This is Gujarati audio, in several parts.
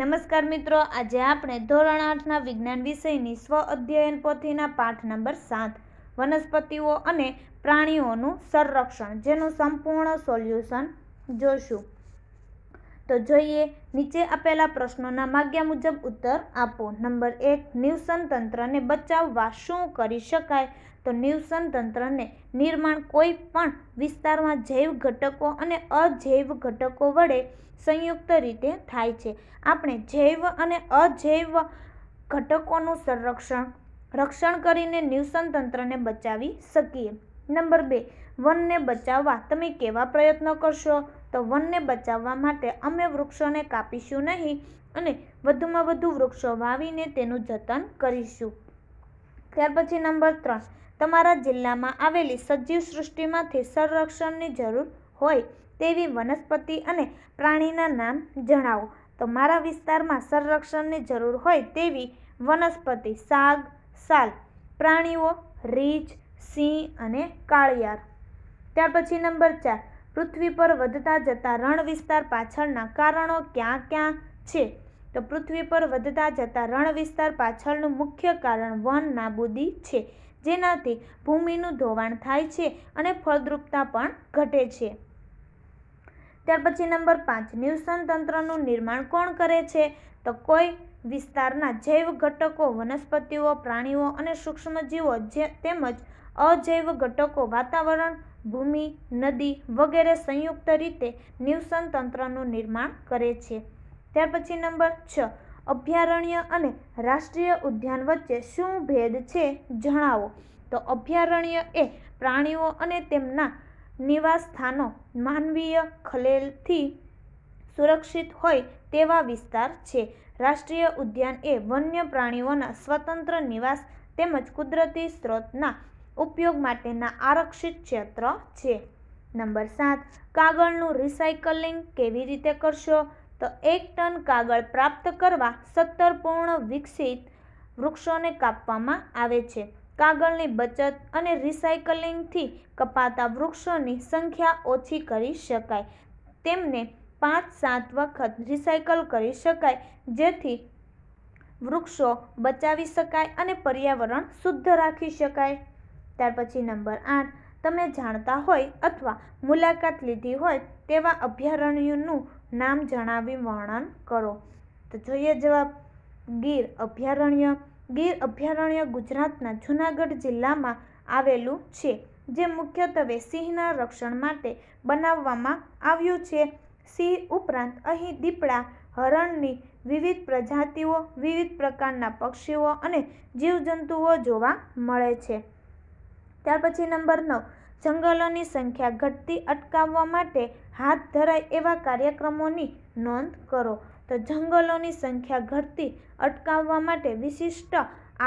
નમસ્કાર મિત્રો આજે આપણે ધોરણ આઠના વિજ્ઞાન વિષયની સ્વ અધ્યયન પોથીના પાઠ નંબર સાત વનસ્પતિઓ અને પ્રાણીઓનું સંરક્ષણ જેનું સંપૂર્ણ સોલ્યુશન જોશું તો જોઈએ નીચે આપેલા પ્રશ્નોના માગ્યા મુજબ ઉત્તર આપો નંબર એક નિવસન તંત્રને બચાવવા શું કરી શકાય તો નિવસન તંત્રને નિર્માણ કોઈ પણ વિસ્તારમાં જૈવ ઘટકો અને અજૈવ ઘટકો વડે સંયુક્ત રીતે થાય છે આપણે જૈવ અને અજૈવ ઘટકોનું સંરક્ષણ રક્ષણ કરીને નિવસન તંત્રને બચાવી શકીએ નંબર બે વનને બચાવવા તમે કેવા પ્રયત્નો કરશો તો વનને બચાવવા માટે અમે વૃક્ષોને કાપીશું નહીં અને વધુમાં વધુ વૃક્ષો વાવીને તેનું જતન કરીશું ત્યાર પછી નંબર ત્રણ તમારા જિલ્લામાં આવેલી સજીવ સૃષ્ટિમાંથી સંરક્ષણની જરૂર હોય તેવી વનસ્પતિ અને પ્રાણીના નામ જણાવો તો મારા વિસ્તારમાં સંરક્ષણની જરૂર હોય તેવી વનસ્પતિ સાગ સાલ પ્રાણીઓ રીંછ સિંહ અને કાળિયાર ત્યાર પછી નંબર ચાર પૃથ્વી પર વધતા જતા રણ વિસ્તાર પાછળના કારણો ક્યાં ક્યાં છે તો પૃથ્વી પર વધતા જતા રણ વિસ્તાર પાછળનું મુખ્ય કારણ વન નાબૂદી છે જેનાથી ભૂમિનું ધોવાણ થાય છે અને ફળદ્રુપતા પણ ઘટે છે ત્યાર પછી નંબર પાંચ નિવસન તંત્રનું નિર્માણ કોણ કરે છે તો કોઈ વિસ્તારના જૈવ ઘટકો વનસ્પતિઓ પ્રાણીઓ અને સૂક્ષ્મજીવો જે તેમજ અજૈવ ઘટકો વાતાવરણ ભૂમિ નદી વગેરે સંયુક્ત રીતે નિવસન તંત્રનું નિર્માણ કરે છે ત્યાર પછી નંબર છ અભયારણ્ય અને રાષ્ટ્રીય ઉદ્યાન વચ્ચે શું ભેદ છે જણાવો તો અભયારણ્ય એ પ્રાણીઓ અને તેમના નિવાસસ્થાનો માનવીય ખલેલથી સુરક્ષિત હોય તેવા વિસ્તાર છે રાષ્ટ્રીય ઉદ્યાન એ વન્ય પ્રાણીઓના સ્વતંત્ર નિવાસ તેમજ કુદરતી સ્ત્રોતના ઉપયોગ માટેના આરક્ષિત ક્ષેત્ર છે નંબર સાત કાગળનું રિસાયકલિંગ કેવી રીતે કરશો તો એક ટન કાગળ પ્રાપ્ત કરવા સત્તરપૂર્ણ વિકસિત વૃક્ષોને કાપવામાં આવે છે કાગળની બચત અને રિસાયકલિંગથી કપાતા વૃક્ષોની સંખ્યા ઓછી કરી શકાય તેમને પાંચ સાત વખત રિસાયકલ કરી શકાય જેથી વૃક્ષો બચાવી શકાય અને પર્યાવરણ શુદ્ધ રાખી શકાય ત્યાર પછી નંબર આઠ તમે જાણતા હોય અથવા મુલાકાત લીધી હોય તેવા અભયારણ્યનું નામ જણાવી વર્ણન કરો તો જોઈએ જવાબ ગીર અભયારણ્ય ગીર અભયારણ્ય ગુજરાતના જૂનાગઢ જિલ્લામાં આવેલું છે જે મુખ્યત્વે સિંહના રક્ષણ માટે બનાવવામાં આવ્યું છે સિંહ ઉપરાંત અહીં દીપડા હરણની વિવિધ પ્રજાતિઓ વિવિધ પ્રકારના પક્ષીઓ અને જીવજંતુઓ જોવા મળે છે ત્યાર પછી નંબર નવ જંગલોની સંખ્યા ઘટતી અટકાવવા માટે હાથ ધરાય એવા કાર્યક્રમોની નોંધ કરો તો જંગલોની સંખ્યા ઘટતી અટકાવવા માટે વિશિષ્ટ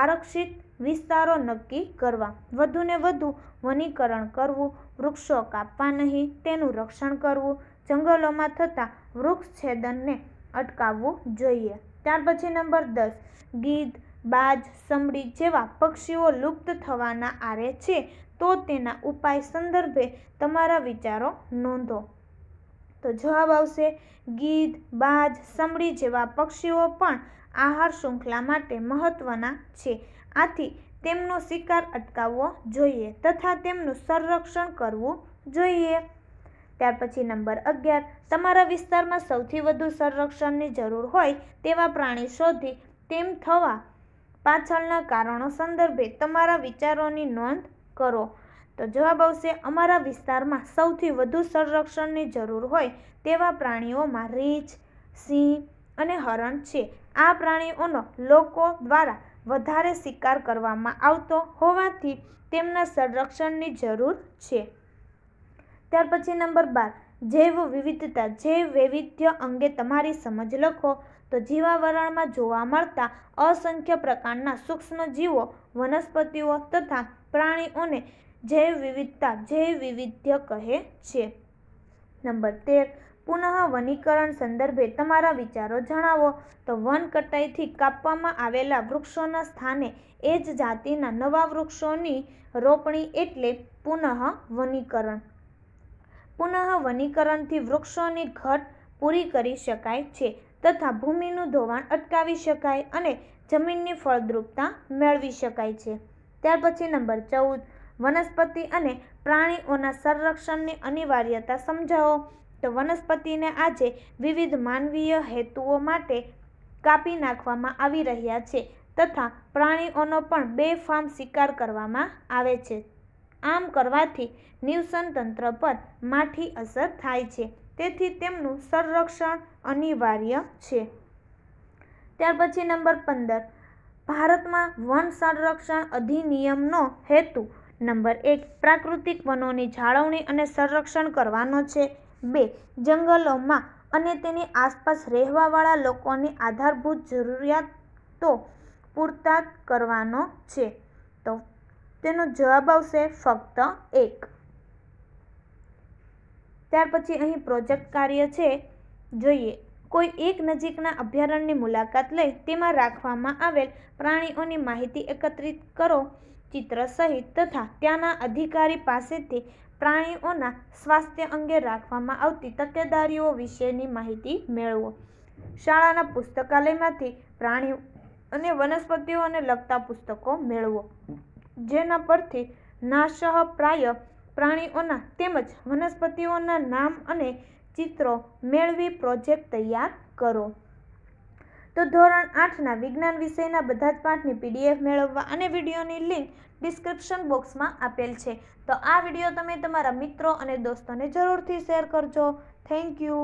આરક્ષિત વિસ્તારો નક્કી કરવા વધુને વધુ વનીકરણ કરવું વૃક્ષો કાપવા નહીં તેનું રક્ષણ કરવું જંગલોમાં થતા વૃક્ષ છેદનને અટકાવવું જોઈએ ત્યાર પછી નંબર દસ ગીધ બાજ સમડી જેવા પક્ષીઓ લુપ્ત થવાના આરે છે તો તેના ઉપાય સંદર્ભે તમારા વિચારો નોંધો તો જવાબ આવશે ગીધ બાજ સમડી જેવા પક્ષીઓ પણ આહાર શૃંખલા માટે મહત્ત્વના છે આથી તેમનો શિકાર અટકાવવો જોઈએ તથા તેમનું સંરક્ષણ કરવું જોઈએ ત્યાર પછી નંબર અગિયાર તમારા વિસ્તારમાં સૌથી વધુ સંરક્ષણની જરૂર હોય તેવા પ્રાણી શોધી તેમ થવા પાછળના કારણો સંદર્ભે તમારા વિચારોની નોંધ કરો તો જવાબ આવશે અમારા વિસ્તારમાં સૌથી વધુ સંરક્ષણની જરૂર હોય તેવા પ્રાણીઓમાં રીંછ સિંહ અને હરણ છે આ પ્રાણીઓનો લોકો દ્વારા વધારે શિકાર કરવામાં આવતો હોવાથી તેમના સંરક્ષણની જરૂર છે ત્યાર પછી નંબર બાર જૈવ વિવિધતા જૈવ વૈવિધ્ય અંગે તમારી સમજ લખો તો જીવાવરણમાં જોવા મળતા અસંખ્ય પ્રકારના સૂક્ષ્મજીવો વનસ્પતિઓ તથા પ્રાણીઓને જૈવ વિવિધતા જૈવ વૈવિધ્ય કહે છે નંબર તેર પુનઃ વનીકરણ સંદર્ભે તમારા વિચારો જણાવો તો વન કટાઈથી કાપવામાં આવેલા વૃક્ષોના સ્થાને એ જ જાતિના નવા વૃક્ષોની રોપણી એટલે પુનઃ વનીકરણ પુનઃ વનીકરણથી વૃક્ષોની ઘટ પૂરી કરી શકાય છે તથા ભૂમિનું ધોવાણ અટકાવી શકાય અને જમીનની ફળદ્રુપતા મેળવી શકાય છે ત્યાર પછી નંબર ચૌદ વનસ્પતિ અને પ્રાણીઓના સંરક્ષણની અનિવાર્યતા સમજાવો તો વનસ્પતિને આજે વિવિધ માનવીય હેતુઓ માટે કાપી નાખવામાં આવી રહ્યા છે તથા પ્રાણીઓનો પણ બે ફાર્મ શિકાર કરવામાં આવે છે આમ કરવાથી નિવસન તંત્ર પર માઠી અસર થાય છે તેથી તેમનું સંરક્ષણ અનિવાર્ય છે ત્યાર પછી નંબર પંદર ભારતમાં વન સંરક્ષણ અધિનિયમનો હેતુ નંબર એક પ્રાકૃતિક વનોની જાળવણી અને સંરક્ષણ કરવાનો છે બે જંગલોમાં અને તેની આસપાસ રહેવાવાળા લોકોની આધારભૂત જરૂરિયાતો પૂરતા કરવાનો છે તો તેનો જવાબ આવશે ફક્ત એક ત્યાર પછી અહીં પ્રોજેક્ટ કાર્ય છે જોઈએ કોઈ એક નજીકના અભયારણ્યની મુલાકાત લઈ તેમાં રાખવામાં આવેલ પ્રાણીઓની માહિતી એકત્રિત કરો ચિત્ર સહિત તથા ત્યાંના અધિકારી પાસેથી પ્રાણીઓના સ્વાસ્થ્ય અંગે રાખવામાં આવતી તકેદારીઓ વિશેની માહિતી મેળવો શાળાના પુસ્તકાલયમાંથી પ્રાણીઓ અને વનસ્પતિઓને લગતા પુસ્તકો મેળવો જેના પરથી નાશહ પ્રાય પ્રાણીઓના તેમજ વનસ્પતિઓના નામ અને ચિત્રો મેળવી પ્રોજેક્ટ તૈયાર કરો તો ધોરણ આઠના વિજ્ઞાન વિષયના બધા જ પાઠની પીડીએફ મેળવવા અને વિડીયોની લિંક ડિસ્ક્રિપ્શન બોક્સમાં આપેલ છે તો આ વિડીયો તમે તમારા મિત્રો અને દોસ્તોને જરૂરથી શેર કરજો થેન્ક યુ